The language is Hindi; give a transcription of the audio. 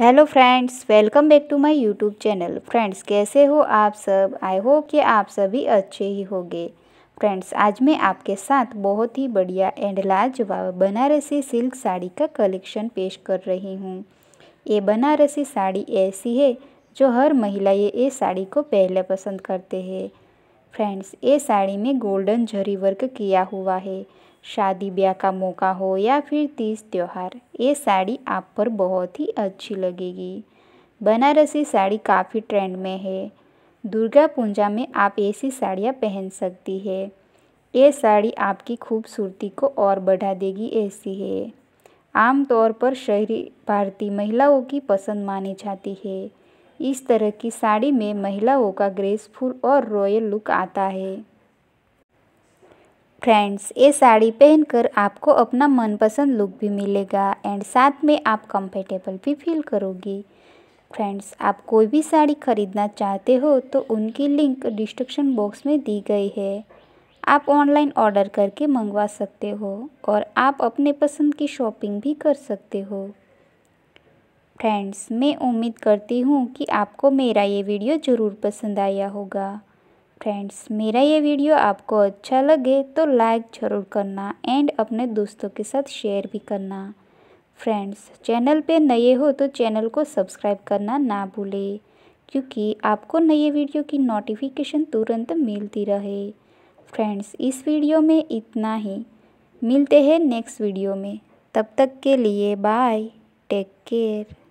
hello friends welcome back to my YouTube channel friends कैसे हो आप सब आई होप कि आप सभी अच्छे ही होंगे फ्रेंड्स आज मैं आपके साथ बहुत ही बढ़िया एंड लाजवाब बनारसी सिल्क साड़ी का कलेक्शन पेश कर रही हूँ ये बनारसी साड़ी ऐसी है जो हर महिला ये ये साड़ी को पहले पसंद करते हैं फ्रेंड्स ये साड़ी में गोल्डन जरी वर्क किया हुआ है शादी ब्याह का मौका हो या फिर तीज त्यौहार ये साड़ी आप पर बहुत ही अच्छी लगेगी बनारसी साड़ी काफ़ी ट्रेंड में है दुर्गा पूजा में आप ऐसी साड़ियाँ पहन सकती है ये साड़ी आपकी खूबसूरती को और बढ़ा देगी ऐसी है आमतौर पर शहरी भारतीय महिलाओं की पसंद मानी जाती है इस तरह की साड़ी में महिलाओं का ग्रेसफुल और रॉयल लुक आता है फ्रेंड्स ये साड़ी पहनकर आपको अपना मनपसंद लुक भी मिलेगा एंड साथ में आप कंफर्टेबल भी फील करोगी फ्रेंड्स आप कोई भी साड़ी खरीदना चाहते हो तो उनकी लिंक डिस्क्रिप्शन बॉक्स में दी गई है आप ऑनलाइन ऑर्डर करके मंगवा सकते हो और आप अपने पसंद की शॉपिंग भी कर सकते हो फ्रेंड्स मैं उम्मीद करती हूँ कि आपको मेरा ये वीडियो ज़रूर पसंद आया होगा फ्रेंड्स मेरा ये वीडियो आपको अच्छा लगे तो लाइक ज़रूर करना एंड अपने दोस्तों के साथ शेयर भी करना फ्रेंड्स चैनल पे नए हो तो चैनल को सब्सक्राइब करना ना भूलें क्योंकि आपको नए वीडियो की नोटिफिकेशन तुरंत मिलती रहे फ्रेंड्स इस वीडियो में इतना ही मिलते हैं नेक्स्ट वीडियो में तब तक के लिए बाय टेक केयर